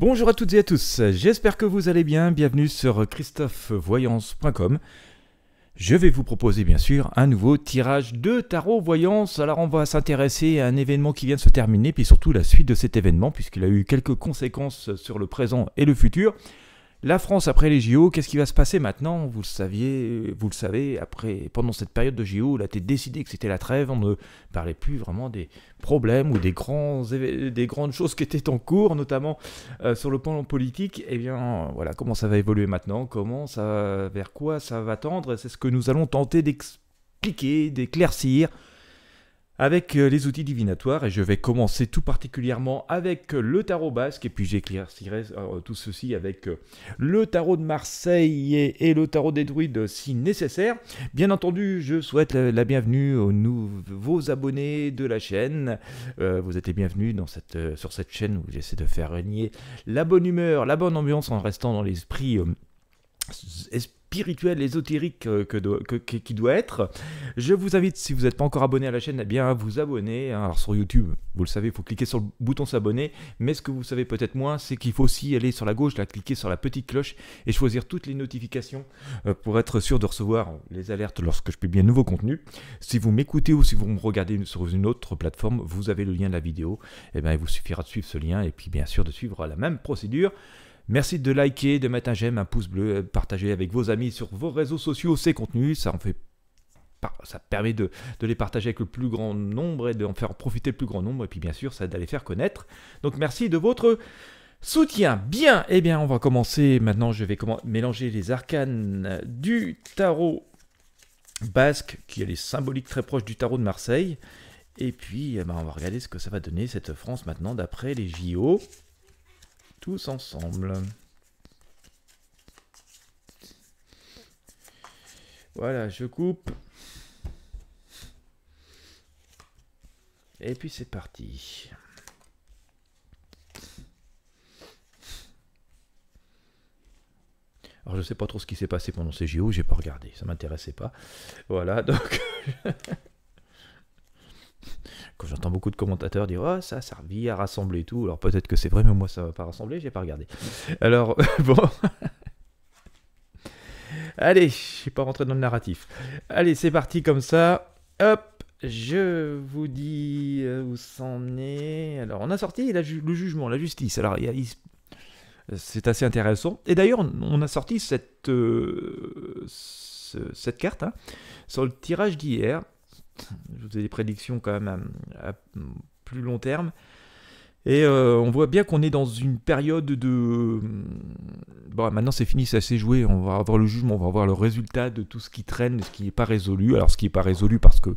Bonjour à toutes et à tous, j'espère que vous allez bien, bienvenue sur christophevoyance.com. Je vais vous proposer bien sûr un nouveau tirage de tarot voyance. Alors on va s'intéresser à un événement qui vient de se terminer, puis surtout la suite de cet événement, puisqu'il a eu quelques conséquences sur le présent et le futur. La France après les JO, qu'est-ce qui va se passer maintenant Vous le saviez, vous le savez, après, pendant cette période de JO, a été décidé que c'était la trêve, on ne parlait plus vraiment des problèmes ou des, grands, des grandes choses qui étaient en cours, notamment euh, sur le plan politique. Eh bien, voilà, comment ça va évoluer maintenant Comment ça, vers quoi ça va tendre C'est ce que nous allons tenter d'expliquer, d'éclaircir avec euh, les outils divinatoires et je vais commencer tout particulièrement avec euh, le tarot basque et puis j'éclaircirai euh, tout ceci avec le tarot de Marseille et, le tarot des druides si nécessaire. Bien entendu, je souhaite la, bienvenue aux nouveaux abonnés de la chaîne. vous êtes les bienvenus dans cette, sur cette chaîne où j'essaie de faire régner la bonne humeur, la bonne ambiance en restant dans l'esprit spirituel, ésotérique euh, que, qui doit être. Je vous invite, si vous n'êtes pas encore abonné à la chaîne, eh bien, vous abonner. Hein. Alors sur YouTube, vous le savez, il faut cliquer sur le bouton s'abonner. Mais ce que vous savez peut-être moins, c'est qu'il faut aussi aller sur la gauche, là, cliquer sur la petite cloche et choisir toutes les notifications euh, pour être sûr de recevoir les alertes lorsque je publie un nouveau contenu. Si vous m'écoutez ou si vous me regardez sur une autre plateforme, vous avez le lien de la vidéo. Eh bien, il vous suffira de suivre ce lien et puis bien sûr de suivre la même procédure. Merci de liker, de mettre un j'aime, un pouce bleu, euh, partager avec vos amis sur vos réseaux sociaux ces contenus, ça en fait ça permet de, les partager avec le plus grand nombre et d'en faire profiter le plus grand nombre et puis bien sûr ça aide les faire connaître. Donc merci de votre soutien. Bien, et eh bien on va commencer maintenant, je vais mélanger les arcanes du tarot basque qui est symbolique très proche du tarot de Marseille. Et puis eh ben, on va regarder ce que ça va donner cette France maintenant d'après les JO tous ensemble. Voilà, je coupe. Et puis c'est parti. Alors je sais pas trop ce qui s'est passé pendant ces JO, j'ai pas regardé, ça m'intéressait pas. Voilà, donc quand j'entends beaucoup de commentateurs dire oh ça a servi à rassembler tout alors peut-être que c'est vrai mais moi ça ne va pas je j'ai pas regardé alors bon allez je suis pas rentré dans le narratif allez c'est parti comme ça hop je vous dis euh, où s'en est alors on a sorti le jugement la justice alors il, c'est assez intéressant. Et d'ailleurs, on a sorti cette, euh, cette carte hein, sur le tirage d'hier. Je ai des prédictions quand même à, plus long terme. Et euh, on voit bien qu'on est dans une période de... Euh, bon, maintenant c'est fini, ça s'est joué, on va avoir le jugement, on va avoir le résultat de tout ce qui traîne, ce qui n'est pas résolu. Alors ce qui n'est pas résolu parce que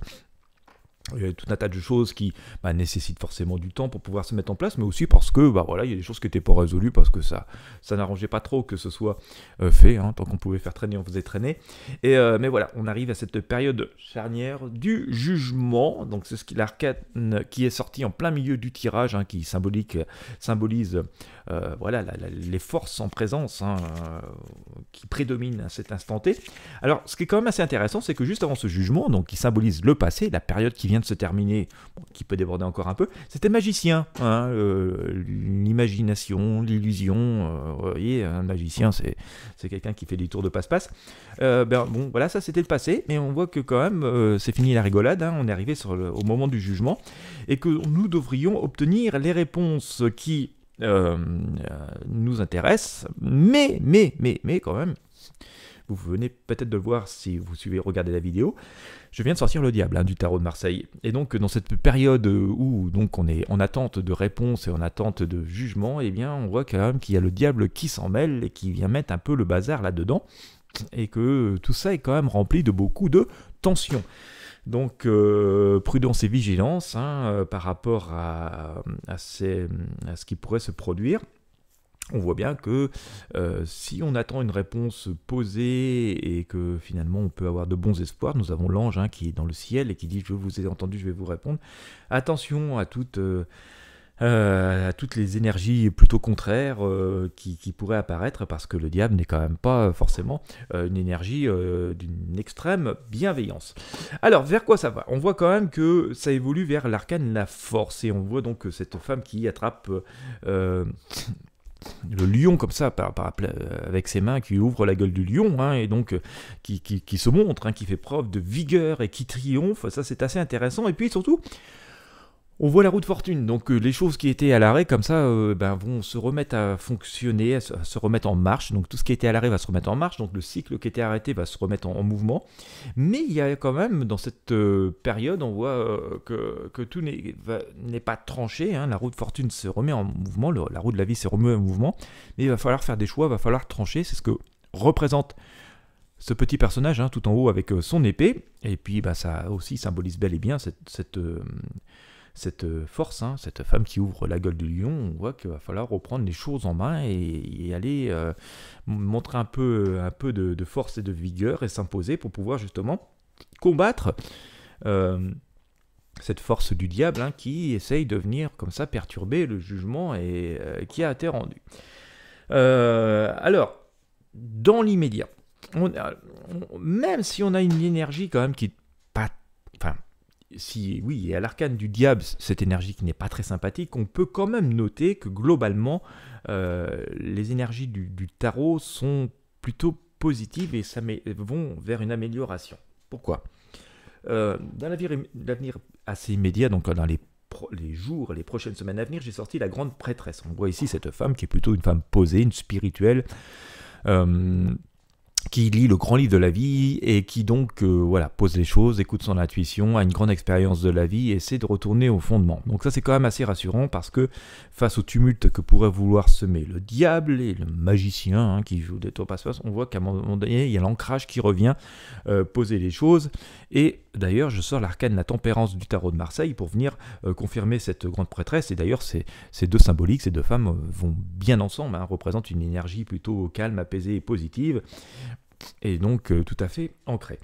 il y tout un tas de choses qui bah, nécessitent forcément du temps pour pouvoir se mettre en place, mais aussi parce que bah, voilà, il y a des choses qui n'étaient pas résolues, parce que ça, ça n'arrangeait pas trop que ce soit euh, fait, hein, tant qu'on pouvait faire traîner, on faisait traîner. Et, euh, mais voilà, on arrive à cette période charnière du jugement, donc c'est ce qui l'arcane qui est sorti en plein milieu du tirage, hein, qui symbolique, symbolise euh, voilà, les forces en présence, hein, qui prédomine à cet instant T. Alors, ce qui est quand même assez intéressant, c'est que juste avant ce jugement, donc qui symbolise le passé, la période qui vient de se terminer, qui peut déborder encore un peu, c'était magicien. Hein, euh, l'imagination, l'illusion, euh, vous voyez, un magicien, c'est quelqu'un qui fait des tours de passe-passe. Euh, ben, bon, voilà, ça c'était le passé, mais on voit que quand même, c'est fini la rigolade, hein, on est arrivé au moment du jugement, et que nous devrions obtenir les réponses qui euh, euh, nous intéresse, mais, mais, mais, mais quand même, vous venez peut-être de le voir si vous suivez, regardez la vidéo, je viens de sortir le diable hein, du tarot de Marseille. Et donc dans cette période où donc on est en attente de réponse et en attente de jugement, et eh bien on voit quand même qu'il y a le diable qui s'en mêle et qui vient mettre un peu le bazar là-dedans, et que tout ça est quand même rempli de beaucoup de tensions. Donc euh, prudence et vigilance hein, euh, par rapport à, ce qui pourrait se produire. On voit bien que euh, si on attend une réponse posée et que finalement on peut avoir de bons espoirs, nous avons l'ange hein, qui est dans le ciel et qui dit je vous ai entendu, je vais vous répondre. Attention à toute... Euh, à toutes les énergies plutôt contraires euh, qui, pourraient apparaître, parce que le diable n'est quand même pas forcément euh, une énergie d'une extrême bienveillance. Alors, vers quoi ça va On voit quand même que ça évolue vers l'arcane, la force, et on voit donc cette femme qui attrape le lion comme ça, par, avec ses mains, qui ouvre la gueule du lion, hein, et donc qui, se montre, hein, qui fait preuve de vigueur et qui triomphe, ça c'est assez intéressant. Et puis surtout, on voit la roue de fortune, donc euh, les choses qui étaient à l'arrêt comme ça euh, ben, vont se remettre à fonctionner, à se, remettre en marche. Donc tout ce qui était à l'arrêt va se remettre en marche, donc le cycle qui était arrêté va se remettre en, mouvement. Mais il y a quand même dans cette euh, période, on voit que, tout n'est pas tranché. Hein. La roue de fortune se remet en mouvement, la roue de la vie se remet en mouvement, mais il va falloir faire des choix, il va falloir trancher. C'est ce que représente ce petit personnage hein, tout en haut avec son épée. Et puis ben, ça aussi symbolise bel et bien cette cette euh, force, hein, cette femme qui ouvre la gueule du lion, on voit qu'il va falloir reprendre les choses en main et, aller euh, montrer un peu, un peu de, force et de vigueur et s'imposer pour pouvoir justement combattre euh, cette force du diable hein, qui essaye de venir comme ça perturber le jugement et qui a été rendu. alors, dans l'immédiat, même si on a une énergie quand même qui pas, enfin, si oui, à l'arcane du diable, cette énergie qui n'est pas très sympathique, on peut quand même noter que globalement, euh, les énergies du, tarot sont plutôt positives et ça vont vers une amélioration. Pourquoi euh, Dans l'avenir assez immédiat, donc dans les, les jours, les prochaines semaines à venir, j'ai sorti la grande prêtresse. On voit ici cette femme qui est plutôt une femme posée, une spirituelle. Euh, qui lit le grand livre de la vie et qui donc euh, voilà pose les choses, écoute son intuition, a une grande expérience de la vie et essaie de retourner au fondement. Donc ça c'est quand même assez rassurant parce que face au tumulte que pourrait vouloir semer le diable et le magicien hein, qui joue des tours passe-passe, on voit qu'à un moment donné il y a l'ancrage qui revient euh, poser les choses. Et d'ailleurs je sors l'arcane la tempérance du tarot de Marseille pour venir euh, confirmer cette grande prêtresse. Et d'ailleurs ces, deux symboliques, ces deux femmes vont bien ensemble, hein, représentent une énergie plutôt calme, apaisée et positive et donc euh, tout à fait ancré.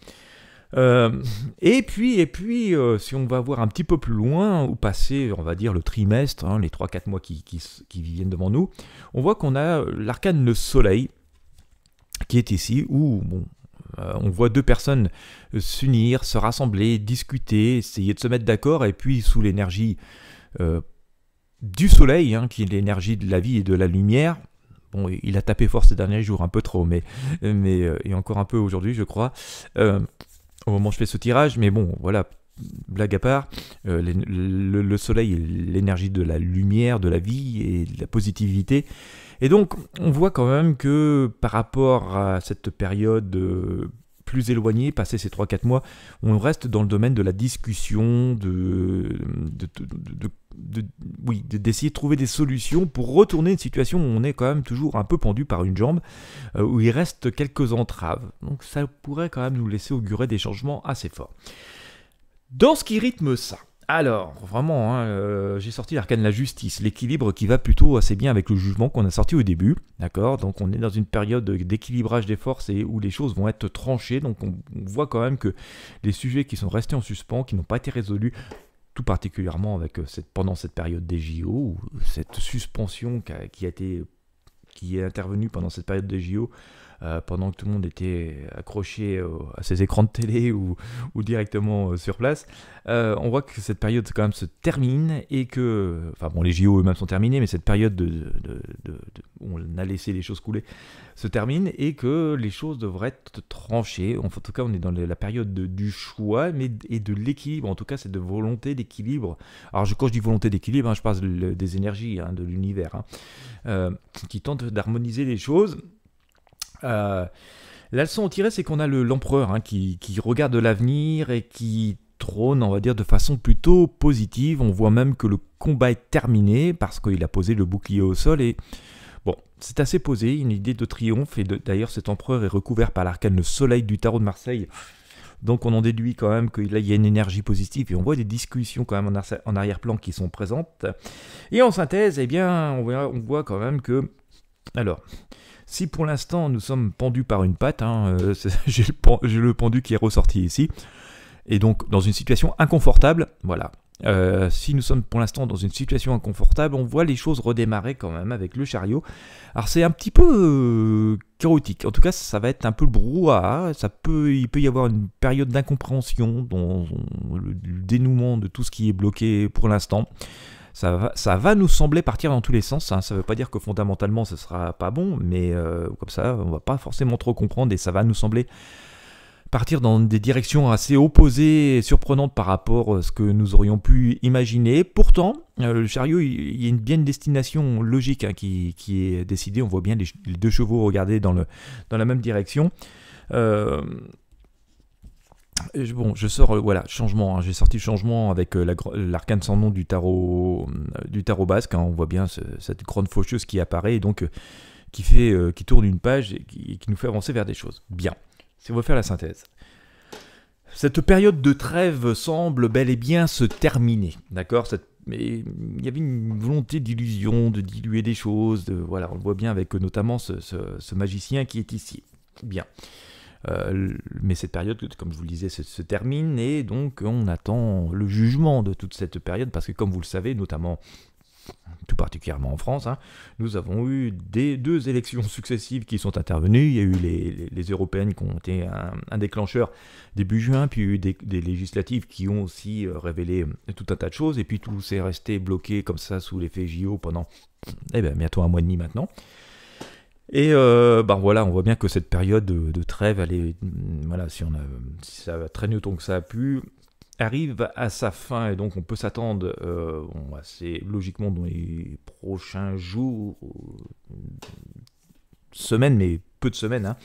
Euh, et puis, et puis euh, si on va voir un petit peu plus loin, ou passer, on va dire, le trimestre, hein, les 3-4 mois qui, viennent devant nous, on voit qu'on a l'arcane le soleil, qui est ici, où, bon, on voit deux personnes s'unir, se rassembler, discuter, essayer de se mettre d'accord, et puis sous l'énergie du soleil, hein, qui est l'énergie de la vie et de la lumière, Bon, il a tapé fort ces derniers jours, un peu trop, mais, mais euh, et encore un peu aujourd'hui, je crois, euh, au moment où je fais ce tirage. Mais bon, voilà, blague à part, euh, le, le, soleil est l'énergie de la lumière, de la vie et de la positivité. Et donc, on voit quand même que par rapport à cette période plus éloigné, passé ces 3-4 mois, on reste dans le domaine de la discussion, de, d'essayer de trouver des solutions pour retourner une situation où on est quand même toujours un peu pendu par une jambe, euh, où il reste quelques entraves. Donc ça pourrait quand même nous laisser augurer des changements assez forts. Dans ce qui rythme ça, alors, vraiment, hein, euh, j'ai sorti l'arcane de la justice, l'équilibre qui va plutôt assez bien avec le jugement qu'on a sorti au début, d'accord Donc on est dans une période d'équilibrage des forces et où les choses vont être tranchées, donc on, voit quand même que les sujets qui sont restés en suspens, qui n'ont pas été résolus, tout particulièrement avec euh, cette, pendant cette période des JO, cette suspension qui a, qui a été qui est intervenue pendant cette période des JO, euh, pendant que tout le monde était accroché à ses écrans de télé ou, directement euh, sur place, euh, on voit que cette période quand même se termine et que, enfin bon, les JO eux-mêmes sont terminés, mais cette période de, où on a laissé les choses couler se termine et que les choses devraient être tranchées. En tout cas, on est dans la période du choix mais, et de l'équilibre. En tout cas, c'est de volonté d'équilibre. Alors, quand je dis volonté d'équilibre, hein, je parle des énergies hein, de l'univers hein, qui tentent d'harmoniser les choses euh, la leçon à tirer, c'est qu'on a l'empereur le, hein, qui, regarde l'avenir et qui trône, on va dire, de façon plutôt positive. On voit même que le combat est terminé parce qu'il a posé le bouclier au sol et bon, c'est assez posé, une idée de triomphe. Et d'ailleurs, cet empereur est recouvert par l'arcane le soleil du tarot de Marseille. Donc on en déduit quand même qu'il y a une énergie positive et on voit des discussions quand même en arrière-plan qui sont présentes. Et en synthèse, eh bien, on voit, on voit quand même que... Alors, si pour l'instant nous sommes pendus par une patte, hein, euh, j'ai le, pendu qui est ressorti ici, et donc dans une situation inconfortable, voilà. Euh, si nous sommes pour l'instant dans une situation inconfortable, on voit les choses redémarrer quand même avec le chariot. Alors c'est un petit peu euh, chaotique, en tout cas ça va être un peu le brouhaha, ça peut, il peut y avoir une période d'incompréhension dans, le dénouement de tout ce qui est bloqué pour l'instant ça va, nous sembler partir dans tous les sens. Hein. Ça ne veut pas dire que fondamentalement ce sera pas bon, mais euh, comme ça, on ne va pas forcément trop comprendre et ça va nous sembler partir dans des directions assez opposées et surprenantes par rapport à euh, ce que nous aurions pu imaginer. Pourtant, euh, le chariot, il y a une, bien une destination logique hein, qui, est décidée. On voit bien les, deux chevaux regarder dans, le, dans la même direction. Euh, bon, je sors, euh, voilà, changement. Hein. J'ai sorti changement avec euh, l'arcane sans nom du tarot, euh, du tarot basque. Hein. on voit bien cette grande faucheuse qui apparaît et donc qui, fait, qui tourne une page et qui, nous fait avancer vers des choses. Bien, si on veut faire la synthèse. Cette période de trêve semble bel et bien se terminer, d'accord Mais il y avait une volonté d'illusion, de diluer des choses, voilà, on le voit bien avec notamment ce magicien qui est ici. Bien. Euh, mais cette période, comme je vous le disais, se, termine et donc on attend le jugement de toute cette période parce que, comme vous le savez, notamment tout particulièrement en France, hein, nous avons eu des deux élections successives qui sont intervenues. Il y a eu les, européennes qui ont été un, déclencheur début juin, puis il y a eu des, des, législatives qui ont aussi euh, révélé euh, tout un tas de choses, et puis tout s'est resté bloqué comme ça sous l'effet JO pendant eh ben, bientôt un mois et demi maintenant. Et ben voilà, on voit bien que cette période de, trêve, mm, voilà, si, on a, si ça traîne autant que ça a pu, arrive à sa fin et donc on peut s'attendre euh, bah, c'est logiquement dans les prochains jours, euh, semaines, mais peu de semaines, hein,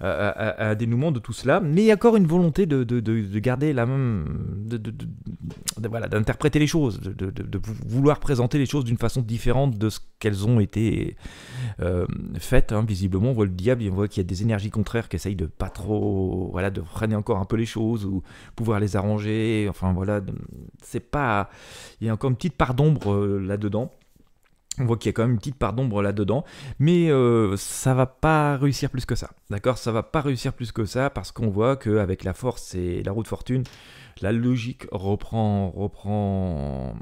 à, dénouement de tout cela, mais il y a encore une volonté de, garder la même. voilà, d'interpréter les choses, de, vouloir présenter les choses d'une façon différente de ce qu'elles ont été euh, faites, hein. visiblement. On voit le diable, on voit qu'il y a des énergies contraires qui essayent de pas trop. Voilà, de freiner encore un peu les choses ou pouvoir les arranger. Enfin, voilà, c'est pas. Il y a encore une petite part d'ombre euh, là-dedans. On voit qu'il y a quand même une petite part d'ombre là-dedans, mais ça euh, ça va pas réussir plus que ça. D'accord Ça va pas réussir plus que ça parce qu'on voit qu'avec la force et la roue de fortune, la logique reprend, reprend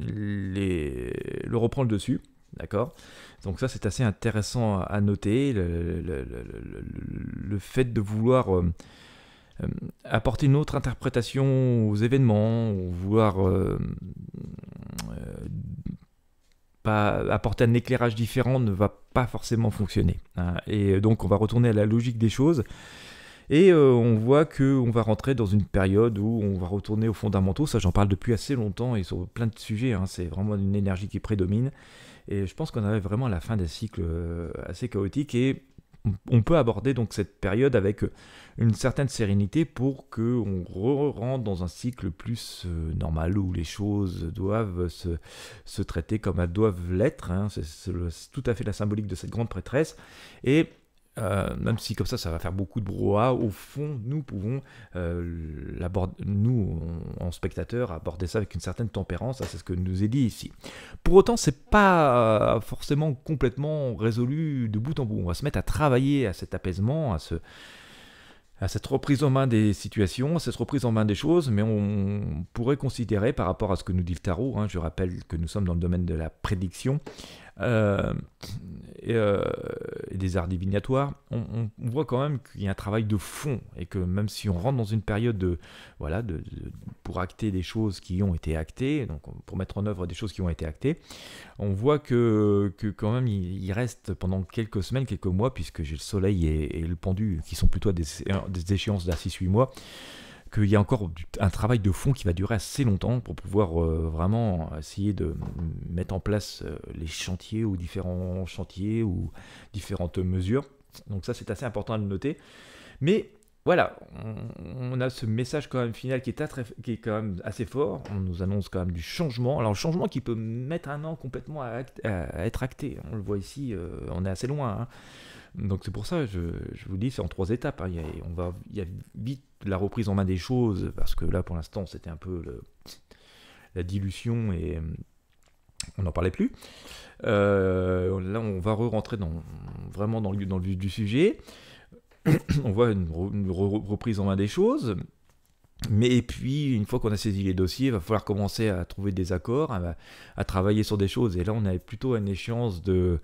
le reprend le dessus. D'accord Donc ça c'est assez intéressant à noter, le, fait de vouloir euh, euh, apporter une autre interprétation aux événements, ou vouloir apporter un éclairage différent ne va pas forcément fonctionner. Hein. Et donc on va retourner à la logique des choses. Et euh, on voit qu'on va rentrer dans une période où on va retourner aux fondamentaux. Ça, j'en parle depuis assez longtemps et sur plein de sujets. Hein. c'est vraiment une énergie qui prédomine. Et je pense qu'on arrive vraiment à la fin d'un cycle euh, assez chaotique. Et on peut aborder donc cette période avec euh, une certaine sérénité pour que on rentre dans un cycle plus euh, normal où les choses doivent se, traiter comme elles doivent l'être. Hein. C'est tout à fait la symbolique de cette grande prêtresse. Et euh, même si comme ça, ça va faire beaucoup de brouhaha, au fond, nous pouvons, euh, nous, en spectateurs, aborder ça avec une certaine tempérance, c'est ce que nous est dit ici. Pour autant, c'est pas euh, forcément complètement résolu de bout en bout. On va se mettre à travailler à cet apaisement, à ce à cette reprise en main des situations, à cette reprise en main des choses, mais on pourrait considérer par rapport à ce que nous dit le tarot, hein, je rappelle que nous sommes dans le domaine de la prédiction, euh, euh, et, des arts divinatoires, on, voit quand même qu'il y a un travail de fond et que même si on rentre dans une période de, voilà, de, pour acter des choses qui ont été actées, donc pour mettre en œuvre des choses qui ont été actées, on voit que, quand même il, reste pendant quelques semaines, quelques mois, puisque j'ai le soleil et, le pendu qui sont plutôt des, des échéances d'à 6-8 mois, il y a encore un travail de fond qui va durer assez longtemps pour pouvoir euh, vraiment essayer de mettre en place euh, les chantiers ou différents chantiers ou différentes mesures. Donc ça c'est assez important à le noter. Mais voilà, on, a ce message quand même final qui est, très, qui est quand même assez fort. On nous annonce quand même du changement. Alors le changement qui peut mettre un an complètement à, être acté. On le voit ici, euh, on est assez loin. Hein. Donc c'est pour ça, je, je vous dis, c'est en trois étapes. Hein. Il, y a, on va, il vite la reprise en main des choses, parce que là, pour l'instant, c'était un peu la dilution et on n'en parlait plus. Euh, là, on va re-rentrer dans, vraiment dans le, dans le du sujet. on voit une, reprise en main des choses. Mais puis, une fois qu'on a saisi les dossiers, il va falloir commencer à trouver des accords, à, travailler sur des choses. Et là, on avait plutôt une échéance de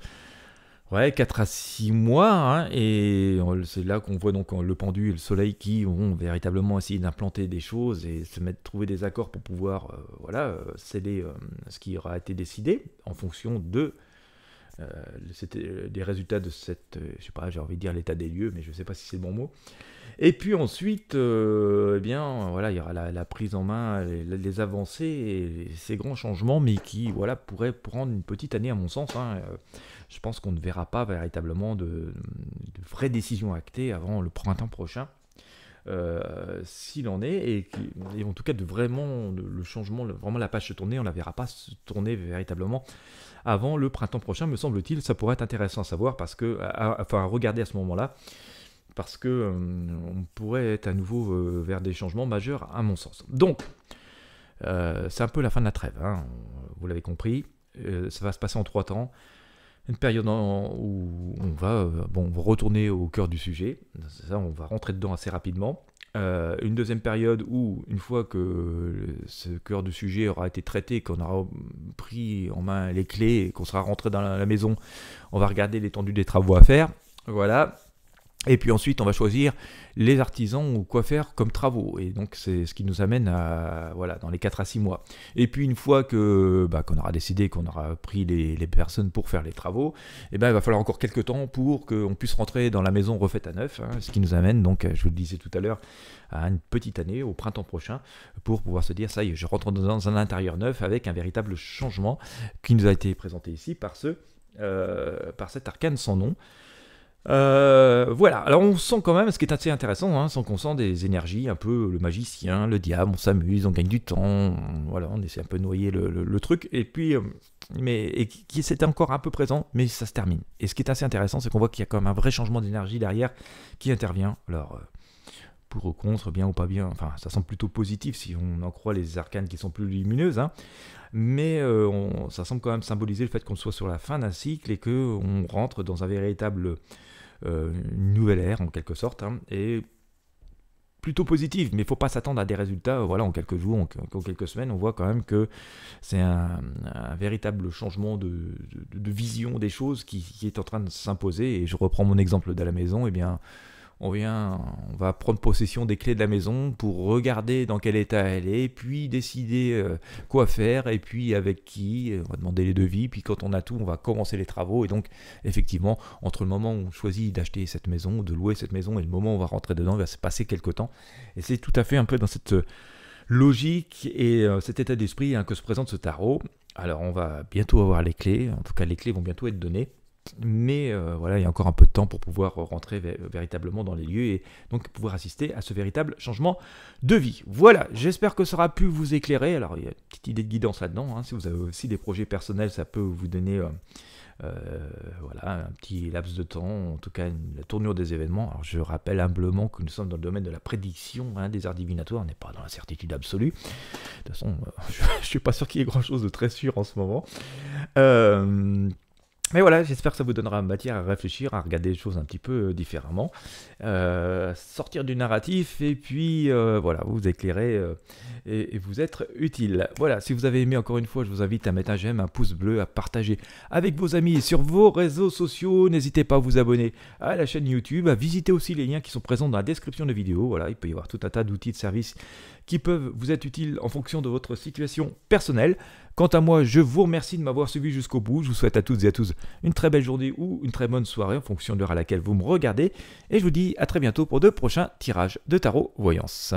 Ouais, 4 à 6 mois, hein, et c'est là qu'on voit donc euh, le pendu et le soleil qui ont véritablement essayé d'implanter des choses et se mettre, trouver des accords pour pouvoir euh, euh, sceller voilà, ce qui aura été décidé en fonction de, des résultats de cette, je sais pas, j'ai envie de dire l'état des lieux, mais je ne sais pas si c'est le bon mot. Et puis ensuite, eh bien, voilà, il y aura la, prise en main, les, avancées ces grands changements, mais qui voilà, pourraient prendre une petite année à mon sens. Hein, je pense qu'on ne verra pas véritablement de, vraies décisions actées avant le printemps prochain. Euh, s'il en est, et, en tout cas de vraiment le, changement, vraiment la page se tourner, on ne la verra pas se tourner véritablement avant le printemps prochain, me semble-t-il. Ça pourrait être intéressant à savoir parce que, enfin, regarder à ce moment-là, parce que euh, on pourrait être à nouveau euh, vers des changements majeurs, à mon sens. Donc, c'est un peu la fin de la trêve, hein. vous l'avez compris. ça va se passer en trois temps une période où on va, euh, bon, retourner au cœur du sujet, ça on va rentrer dedans assez rapidement. Euh, une deuxième période où, une fois que ce cœur du sujet aura été traité, qu'on aura pris en main les clés, et qu'on sera rentré dans la maison, on va regarder l'étendue des travaux à faire. Voilà, et puis ensuite, on va choisir les artisans ou quoi faire comme travaux. Et donc, c'est ce qui nous amène à, voilà, dans les 4 à 6 mois. Et puis, une fois que bah, qu'on aura décidé, qu'on aura pris les, personnes pour faire les travaux, eh ben, il va falloir encore quelques temps pour qu'on puisse rentrer dans la maison refaite à neuf. Hein, ce qui nous amène, donc, je vous le disais tout à l'heure, à une petite année, au printemps prochain, pour pouvoir se dire, ça y est, je rentre dans un intérieur neuf avec un véritable changement qui nous a été présenté ici par, ce, euh, par cet arcane sans nom. Euh, voilà, alors on sent quand même, ce qui est assez intéressant, hein, sans qu'on sent des énergies, un peu le magicien, le diable, on s'amuse, on gagne du temps, voilà, on essaie un peu de noyer le, truc, et puis, euh, mais qui c'était encore un peu présent, mais ça se termine. Et ce qui est assez intéressant, c'est qu'on voit qu'il y a quand même un vrai changement d'énergie derrière qui intervient. Alors, euh, pour au contre, bien ou pas bien, enfin, ça semble plutôt positif si on en croit les arcanes qui sont plus lumineuses, hein. mais ça semble quand même symboliser le fait qu'on soit sur la fin d'un cycle et que on rentre dans un véritable euh, une nouvelle ère en quelque sorte, hein, et plutôt positive, mais il faut pas s'attendre à des résultats. Voilà, en quelques jours, en, quelques semaines, on voit quand même que c'est un, véritable changement de, vision des choses qui, est en train de s'imposer. Et je reprends mon exemple de la maison, et eh bien on vient, on va prendre possession des clés de la maison pour regarder dans quel état elle est, puis décider euh, quoi faire, et puis avec qui, euh, on va demander les devis, puis quand on a tout, on va commencer les travaux, et donc effectivement, entre le moment où on choisit d'acheter cette maison, de louer cette maison, et le moment où on va rentrer dedans, il va se passer quelque temps, et c'est tout à fait un peu dans cette euh, logique et cet état d'esprit hein, que se présente ce tarot. Alors on va bientôt avoir les clés, en tout cas les clés vont bientôt être données mais euh, voilà, il y a encore un peu de temps pour pouvoir rentrer véritablement dans les lieux et donc pouvoir assister à ce véritable changement de vie. Voilà, j'espère que ça aura pu vous éclairer. Alors, il y a une petite idée de guidance là-dedans. Hein. Si vous avez aussi des projets personnels, ça peut vous donner euh, euh, voilà, un petit laps de temps, en tout cas la tournure des événements. Alors, je rappelle humblement que nous sommes dans le domaine de la prédiction hein, des arts divinatoires, on n'est pas dans la certitude absolue. De toute façon, je ne suis pas sûr qu'il y ait grand-chose de très sûr en ce moment. Mais voilà, j'espère que ça vous donnera matière à réfléchir, à regarder les choses un petit peu euh, différemment, euh, sortir du narratif et puis euh, voilà, vous éclairer et, vous être utile. Voilà, si vous avez aimé encore une fois, je vous invite à mettre un j'aime, un pouce bleu, à partager avec vos amis sur vos réseaux sociaux. N'hésitez pas à vous abonner à la chaîne YouTube, à visiter aussi les liens qui sont présents dans la description de la vidéo. Voilà, il peut y avoir tout un tas d'outils de services qui peuvent vous être utiles en fonction de votre situation personnelle. Quant à moi, je vous remercie de m'avoir suivi jusqu'au bout. Je vous souhaite à toutes et à tous une très belle journée ou une très bonne soirée en fonction de l'heure à laquelle vous me regardez. Et je vous dis à très bientôt pour de prochains tirages de tarot voyance.